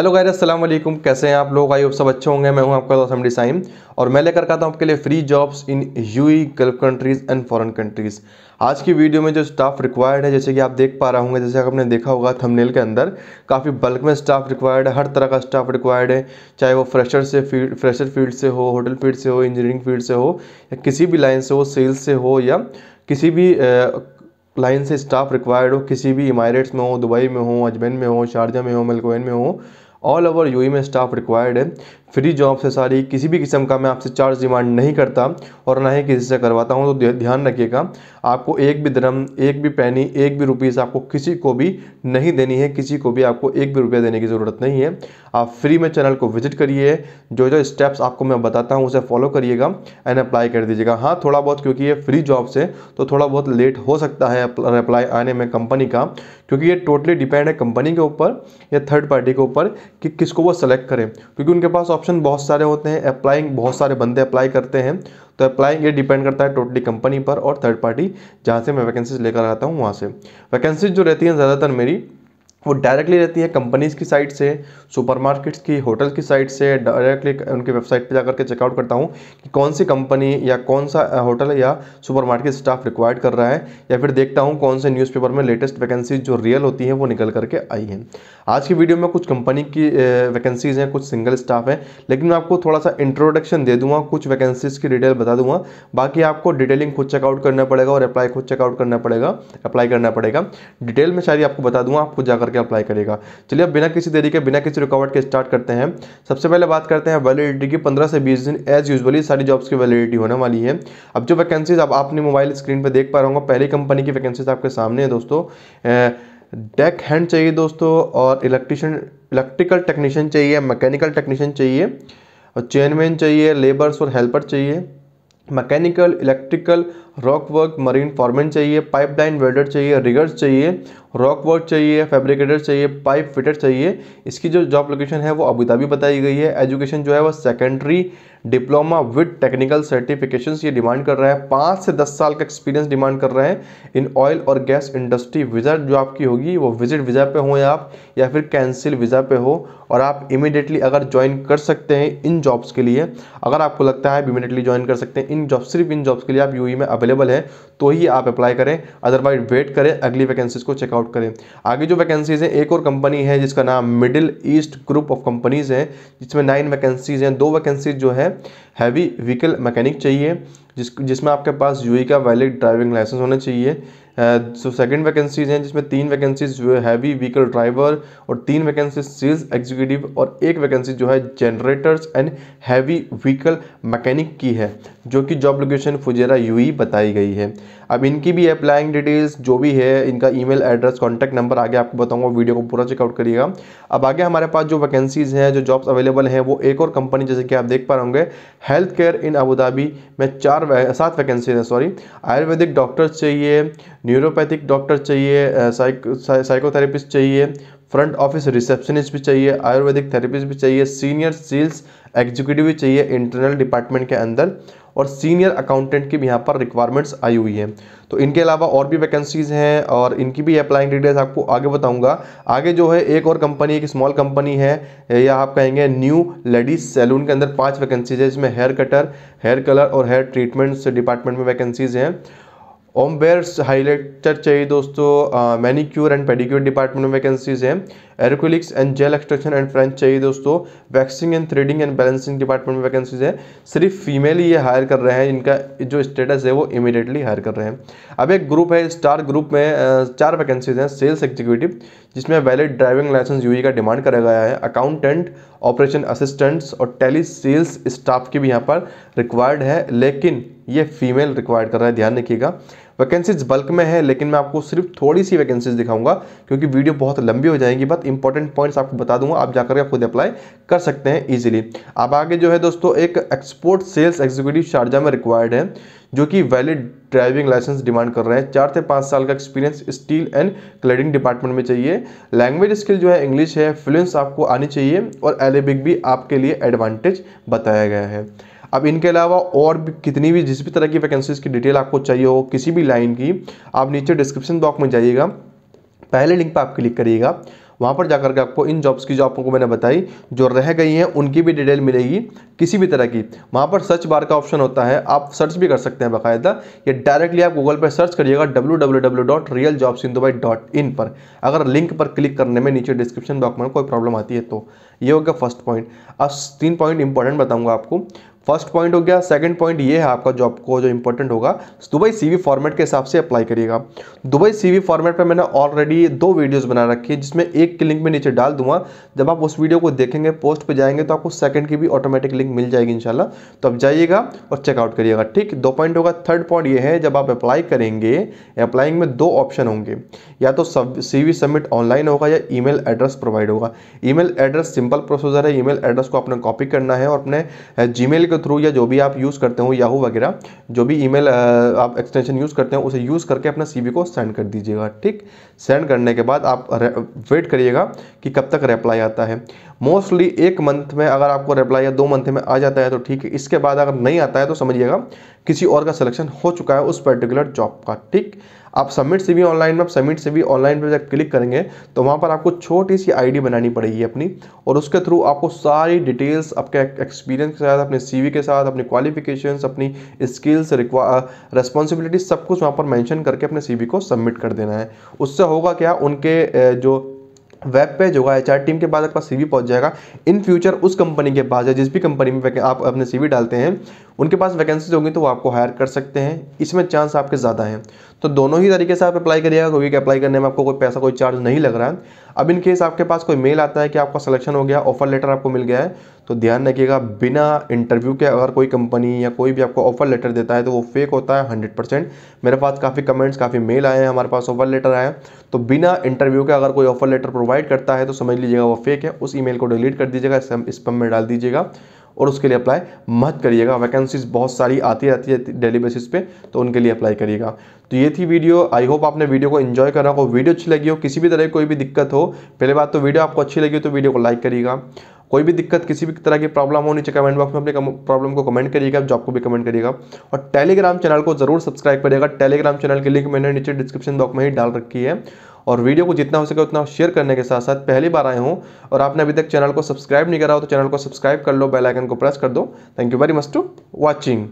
hello गायर अस्सलाम वालेकुम कैसे हैं आप लोग आई होप सब अच्छे होंगे मैं हूं आपका हमडी डिसाइम और मैं लेकर आता हूं आपके लिए free jobs in UAE Gulf countries and foreign countries आज की वीडियो में जो स्टाफ रिक्वायर्ड है जैसे कि आप देख पा रहा होंगे जैसे आपने देखा होगा थंबनेल के अंदर काफ़ी बल्क में स्टाफ रिक्वायर्ड है हर तरह का स्टाफ रिक्वायर्ड है चाहे वो फ्रेशर से फील्ड फ्रेशर फील्ड से हो होटल फील्ड से हो इंजीनियरिंग फील्ड से हो या किसी भी लाइन से हो सेल्स से हो या किसी भी लाइन से स्टाफ रिक्वायर्ड हो किसी भी इमारेट्स में हो दुबई में हो अजमेर में हो शारजा में हो मलकोन में हो all our UEM staff required free job से सारी किसी भी किस्म का मैं आपसे चार्ज डिमांड नहीं करता और ना ही किसी से करवाता हूँ तो ध्यान रखिएगा आपको एक भी धर्म एक भी पैनी एक भी रुपीज़ आपको किसी को भी नहीं देनी है किसी को भी आपको एक भी रुपया देने की ज़रूरत नहीं है आप फ्री में चैनल को विजिट करिए जो जो स्टेप्स आपको मैं बताता हूँ उसे फॉलो करिएगा एंड अप्लाई कर दीजिएगा हाँ थोड़ा बहुत क्योंकि ये फ्री जॉब से तो थोड़ा बहुत लेट हो सकता है अप्लाई आने में कंपनी का क्योंकि ये टोटली डिपेंड है कंपनी के ऊपर या थर्ड पार्टी के ऊपर कि किसको वो सेलेक्ट करें क्योंकि उनके पास ऑप्शन बहुत सारे होते हैं अप्लाइंग बहुत सारे बंदे अप्लाई करते हैं तो अप्लाइंग ये डिपेंड करता है टोटली कंपनी पर और थर्ड पार्टी जहाँ से मैं वैकेंसीज लेकर आता हूँ वहाँ से वैकेंसीज जो रहती हैं ज़्यादातर मेरी वो डायरेक्टली रहती है कंपनीज़ की साइट से सुपरमार्केट्स की होटल की साइट से डायरेक्टली उनकी वेबसाइट पे जाकर के चेकआउट करता हूँ कि कौन सी कंपनी या कौन सा होटल या सुपरमार्केट स्टाफ रिक्वायर्ड कर रहा है या फिर देखता हूँ कौन से न्यूज़पेपर में लेटेस्ट वैकेंसीज जो रियल होती हैं वो निकल करके आई हैं आज की वीडियो में कुछ कंपनी की वैकेंसीज़ हैं कुछ सिंगल स्टाफ हैं लेकिन मैं आपको थोड़ा सा इंट्रोडक्शन दे दूँगा कुछ वैकेंसीज़ की डिटेल बता दूँगा बाकी आपको डिटेलिंग खुद चेकआउट करना पड़ेगा और अप्लाई खुद चेकआउट करना पड़ेगा अप्लाई करना पड़ेगा डिटेल में शायद आपको बता दूँगा आपको जाकर करके अप्लाई करेगा चलिए अब बिना किसी देरी के बिना किसी रुकावट के स्टार्ट करते हैं सबसे पहले बात करते हैं वैलिडिटी की पंद्रह से बीस दिन एज यूजली सारी जॉब्स की वैलिडिटी होने वाली है अब जो वैकेंसीज आप अपने मोबाइल स्क्रीन पर देख पा रहा हूँ पहली कंपनी की वैकेंसीज आपके सामने है दोस्तों डेक हैंड चाहिए दोस्तों और इलेक्ट्रिशियन इलेक्ट्रिकल टेक्नीशियन चाहिए मैकेनिकल टेक्नीशियन चाहिए और चेयरमैन चाहिए लेबर्स और हेल्पर चाहिए mechanical electrical rock work marine foreman चाहिए पाइपलाइन वेल्डर चाहिए रिगर्स चाहिए रॉक वर्क चाहिए फैब्रिकेटर चाहिए पाइप फिटर चाहिए इसकी जो जॉब लोकेशन है वो अबू धाबी बताई गई है एजुकेशन जो है वो secondary diploma with technical certification ये डिमांड कर रहा है पाँच से दस साल का एक्सपीरियंस डिमांड कर रहे हैं इन ऑयल और गैस इंडस्ट्री वीज़ा जो आपकी होगी वो विजिट वीज़ा पे हो या आप या फिर कैंसिल वीज़ा पे हो और आप इमिडिएटली अगर ज्वाइन कर सकते हैं इन जॉब्स के लिए अगर आपको लगता है आप इमीडिएटली ज्वाइन कर सकते हैं इन जॉब सिर्फ इन जॉब्स के लिए आप यू e में अवेलेबल है तो ही आप अप्लाई करें अदरवाइज वेट करें अगली वैकेंसीज को चेकआउट करें आगे जो वैकेंसीज़ हैं एक और कंपनी है जिसका नाम Middle East group of companies है जिसमें नाइन वैकेंसीज़ हैं दो वैकेंसीज जो है हैवी व्हीकल मैकेनिक चाहिए जिस जिसमें आपके पास यूई का वैलिड ड्राइविंग लाइसेंस होना चाहिए सो सेकंड वैकेंसीज हैं जिसमें तीन वैकेंसीज जो हैवी व्हीकल ड्राइवर और तीन वैकेंसी सेल्स एग्जीक्यूटिव और एक वैकेंसी जो है generators and heavy vehicle mechanic की है जो कि जॉब लोकेशन फुजेरा यू बताई गई है अब इनकी भी अप्लाइंग डिटेल्स जो भी है इनका ईमेल एड्रेस कॉन्टैक्ट नंबर आगे आपको बताऊँगा वीडियो को पूरा चेकआउट करिएगा अब आगे हमारे पास जो वैकेंसीज़ हैं जो जॉब्स अवेलेबल हैं वो एक और कंपनी जैसे कि आप देख पा रहे होंगे हेल्थ केयर इन अबूधाबी में चार सात वैकेंसी हैं सॉरी आयुर्वेदिक डॉक्टर्स चाहिए न्यूरोपैथिक डॉक्टर चाहिए साइकोथेरेपिस्ट चाहिए फ्रंट ऑफिस रिसेप्शनिस्ट भी चाहिए आयुर्वेदिक थेरेपिस्ट भी चाहिए सीनियर सेल्स एग्जीक्यूटिव भी चाहिए इंटरनल डिपार्टमेंट के अंदर और सीनियर अकाउंटेंट की भी यहाँ पर रिक्वायरमेंट्स आई हुई है तो इनके अलावा और भी वैकेंसीज़ हैं और इनकी भी अप्लाइंग डिटेल्स आपको आगे बताऊंगा आगे जो है एक और कंपनी एक स्मॉल कंपनी है या आप कहेंगे न्यू लेडीज सैलून के अंदर पाँच वैकेंसीज है जिसमें हेयर कटर हेयर कलर और हेयर ट्रीटमेंट्स डिपार्टमेंट में वैकेंसीज़ हैं ओम बेयर्स हाईलाइटर चाहिए दोस्तों मैनिक्योर एंड पेडिक्योर डिपार्टमेंट में वैकेंसीज है acrylics and gel extraction and French चाहिए दोस्तों waxing and threading and balancing department में वैकेंसीज है सिर्फ फीमेल ही ये हायर कर रहे हैं इनका जो स्टेटस है वो इमीडिएटली हायर कर रहे हैं अब एक ग्रुप है स्टार ग्रुप में चार वैकेंसीज हैं सेल्स एग्जीक्यूटिव जिसमें वैलिड ड्राइविंग लाइसेंस यू का डिमांड करा गया है अकाउंटेंट ऑपरेशन असिस्टेंट्स और टेली सेल्स स्टाफ की भी यहाँ पर रिक्वायर्ड है लेकिन ये फीमेल रिक्वायर्ड कर रहा है ध्यान रखिएगा वैकेंसीज बल्क में है लेकिन मैं आपको सिर्फ थोड़ी सी वैकेंसीज दिखाऊंगा क्योंकि वीडियो बहुत लंबी हो जाएगी बट इंपॉर्टेंट पॉइंट्स आपको बता दूंगा आप जाकर खुद अप्लाई कर सकते हैं ईजिली अब आगे जो है दोस्तों एक एक्सपोर्ट सेल्स एग्जीक्यूटिव शारजा में रिक्वायर्ड है जो कि वैलिड ड्राइविंग लाइसेंस डिमांड कर रहे हैं चार से पाँच साल का experience steel and cladding department में चाहिए लैंग्वेज स्किल जो है इंग्लिश है फ्लुएंस आपको आनी चाहिए और एलेबिक भी आपके लिए एडवांटेज बताया गया है अब इनके अलावा और भी कितनी भी जिस भी तरह की वैकेंसीज़ की डिटेल आपको चाहिए हो किसी भी लाइन की आप नीचे डिस्क्रिप्शन बॉक्स में जाइएगा पहले लिंक पर आप क्लिक करिएगा वहाँ पर जाकर के आपको इन जॉब्स की जो आपको मैंने बताई जो रह गई हैं उनकी भी डिटेल मिलेगी किसी भी तरह की वहाँ पर सर्च बार का ऑप्शन होता है आप सर्च भी कर सकते हैं बाकायदा या डायरेक्टली आप गूगल पर सर्च करिएगा W W W dot real jobs in dot in पर अगर लिंक पर क्लिक करने में नीचे डिस्क्रिप्शन बॉक्स में कोई प्रॉब्लम आती है तो ये होगा फर्स्ट पॉइंट अब तीन पॉइंट इंपॉर्टेंट बताऊँगा आपको फर्स्ट पॉइंट हो गया सेकंड पॉइंट ये है आपका जॉब को जो इंपॉर्टेंट होगा दुबई सीवी फॉर्मेट के हिसाब से अप्लाई करिएगा दुबई सीवी फॉर्मेट पर मैंने ऑलरेडी दो वीडियोस बना रखी है जिसमें एक की लिंक में नीचे डाल दूंगा जब आप उस वीडियो को देखेंगे पोस्ट पर जाएंगे तो आपको सेकंड की भी ऑटोमेटिक लिंक मिल जाएगी इनशाला तो आप जाइएगा और चेकआउट करिएगा ठीक दो पॉइंट होगा थर्ड पॉइंट ये है जब आप अप्लाई करेंगे अप्लाइंग में दो ऑप्शन होंगे या तो सी सबमिट ऑनलाइन होगा या ई एड्रेस प्रोवाइड होगा ई एड्रेस सिंपल प्रोसीजर है ई एड्रेस को आपने कॉपी करना है और अपने जी के थ्रू या जो भी आप यूज़ करते हो याहू वगैरह जो भी ईमेल आप एक्सटेंशन यूज़ करते हो उसे यूज़ करके अपना सीवी को सेंड कर दीजिएगा ठीक सेंड करने के बाद आप वेट करिएगा कि कब तक रिप्लाई आता है मोस्टली एक मंथ में अगर आपको रिप्लाई या दो मंथ में आ जाता है तो ठीक है इसके बाद अगर नहीं आता है तो समझिएगा किसी और का सिलेक्शन हो चुका है उस पर्टिकुलर जॉब का ठीक आप सबमिट से भी ऑनलाइन में आप सबमिट से भी ऑनलाइन पर जब क्लिक करेंगे तो वहाँ पर आपको छोटी सी आईडी बनानी पड़ेगी अपनी और उसके थ्रू आपको सारी डिटेल्स आपके एक्सपीरियंस के साथ अपने सीवी के साथ अपनी क्वालिफिकेशन अपनी स्किल्स रिक्वा सब कुछ वहाँ पर मैंशन करके अपने सी को सबमिट कर देना है उससे होगा क्या उनके जो वेब पेज होगा एच टीम के बाद आपका सी पहुंच जाएगा इन फ्यूचर उस कंपनी के पास या जिस भी कंपनी में आप अपने सीवी डालते हैं उनके पास वैकेंसीज होंगी तो वो आपको हायर कर सकते हैं इसमें चांस आपके ज़्यादा हैं तो दोनों ही तरीके से आप अप्लाई करिएगा क्योंकि अप्लाई करने में आपको कोई पैसा कोई चार्ज नहीं लग रहा है अब इन केस आपके पास कोई मेल आता है कि आपका सिलेक्शन हो गया ऑफर लेटर आपको मिल गया है तो ध्यान रखिएगा बिना इंटरव्यू के अगर कोई कंपनी या कोई भी आपको ऑफर लेटर देता है तो वो फेक होता है हंड्रेड परसेंट मेरे पास काफ़ी कमेंट्स काफ़ी मेल आए हैं हमारे पास ऑफर लेटर आया तो बिना इंटरव्यू के अगर कोई ऑफर लेटर प्रोवाइड करता है तो समझ लीजिएगा वो फेक है उस ई को डिलीट कर दीजिएगा स्पम में डाल दीजिएगा और उसके लिए अप्लाई मत करिएगा वैकेंसीज बहुत सारी आती रहती है डेली बेसिस पे तो उनके लिए अप्लाई करिएगा तो ये थी वीडियो आई होप आपने वीडियो को एंजॉय करा हो वीडियो अच्छी लगी हो किसी भी तरह की कोई भी दिक्कत हो पहले बात तो वीडियो आपको अच्छी लगी हो तो वीडियो को लाइक करिएगा कोई भी दिक्कत किसी भी तरह की प्रॉब्लम हो नीचे कमेंट बॉक्स में अपने प्रॉब्लम को कमेंट करिएगा जॉब को भी कमेंट करिएगा और टेलीग्राम चैनल को जरूर सब्सक्राइब करिएगा टेलीग्राम चैनल की लिंक मैंने नीचे डिस्क्रिप्शन बॉक्स में ही डाल रखी है और वीडियो को जितना हो सके उतना शेयर करने के साथ साथ पहली बार आए हूँ और आपने अभी तक चैनल को सब्सक्राइब नहीं करा हो तो चैनल को सब्सक्राइब कर लो बेलाइकन को प्रेस कर दो thank you very much to watching